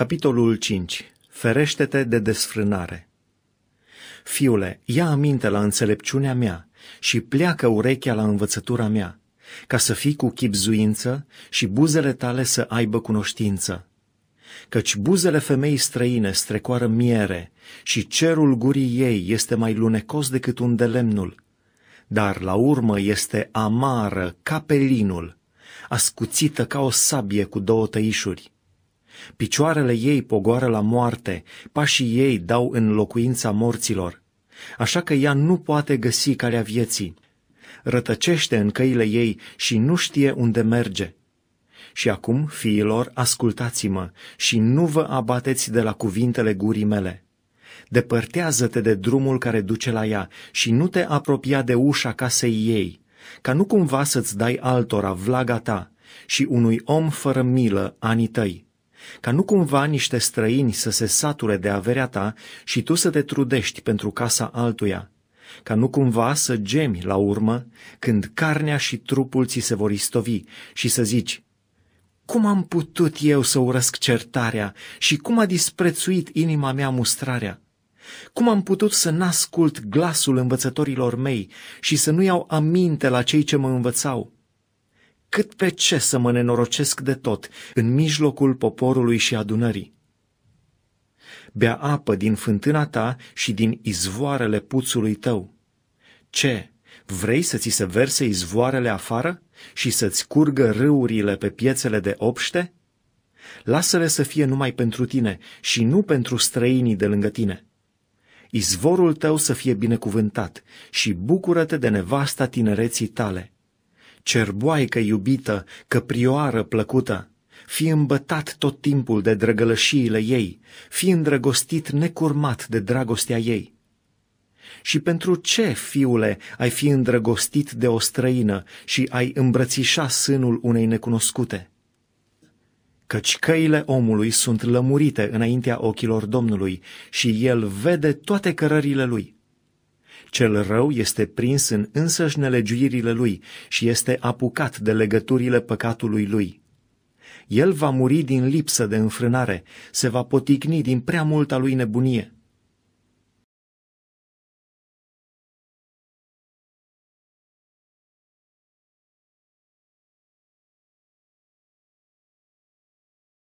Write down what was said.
Capitolul 5. Ferește-te de desfrânare. Fiule, ia aminte la înțelepciunea mea și pleacă urechea la învățătura mea, ca să fii cu chipzuință și buzele tale să aibă cunoștință. Căci buzele femeii străine strecoară miere și cerul gurii ei este mai lunecos decât de lemnul, dar la urmă este amară ca pelinul, ascuțită ca o sabie cu două tăișuri. Picioarele ei pogoară la moarte, pașii ei dau în locuința morților. Așa că ea nu poate găsi calea vieții. Rătăcește în căile ei și nu știe unde merge. Și acum, fiilor, ascultați-mă și nu vă abateți de la cuvintele gurii mele. Depărtează-te de drumul care duce la ea și nu te apropia de ușa casei ei, ca nu cumva să-ți dai altora vlaga ta și unui om fără milă anii tăi ca nu cumva niște străini să se sature de averea ta și tu să te trudești pentru casa altuia, ca nu cumva să gemi la urmă când carnea și trupul ți se vor istovi și să zici, cum am putut eu să urăsc certarea și cum a disprețuit inima mea mustrarea? Cum am putut să n-ascult glasul învățătorilor mei și să nu iau aminte la cei ce mă învățau? cât pe ce să mă nenorocesc de tot în mijlocul poporului și adunării. Bea apă din fântâna ta și din izvoarele puțului tău. Ce, vrei să ți se verse izvoarele afară și să-ți curgă râurile pe piețele de obște? Lasă-le să fie numai pentru tine și nu pentru străinii de lângă tine. Izvorul tău să fie binecuvântat și bucură-te de nevasta tinereții tale.” cerboaică iubită, căprioară plăcută, fi îmbătat tot timpul de drăgălășiile ei, fi îndrăgostit necurmat de dragostea ei. Și pentru ce, fiule, ai fi îndrăgostit de o străină și ai îmbrățișa sânul unei necunoscute? Căci căile omului sunt lămurite înaintea ochilor Domnului și el vede toate cărările lui. Cel rău este prins în însăși nelegiuirile lui și este apucat de legăturile păcatului lui. El va muri din lipsă de înfrânare, se va poticni din prea multa lui nebunie.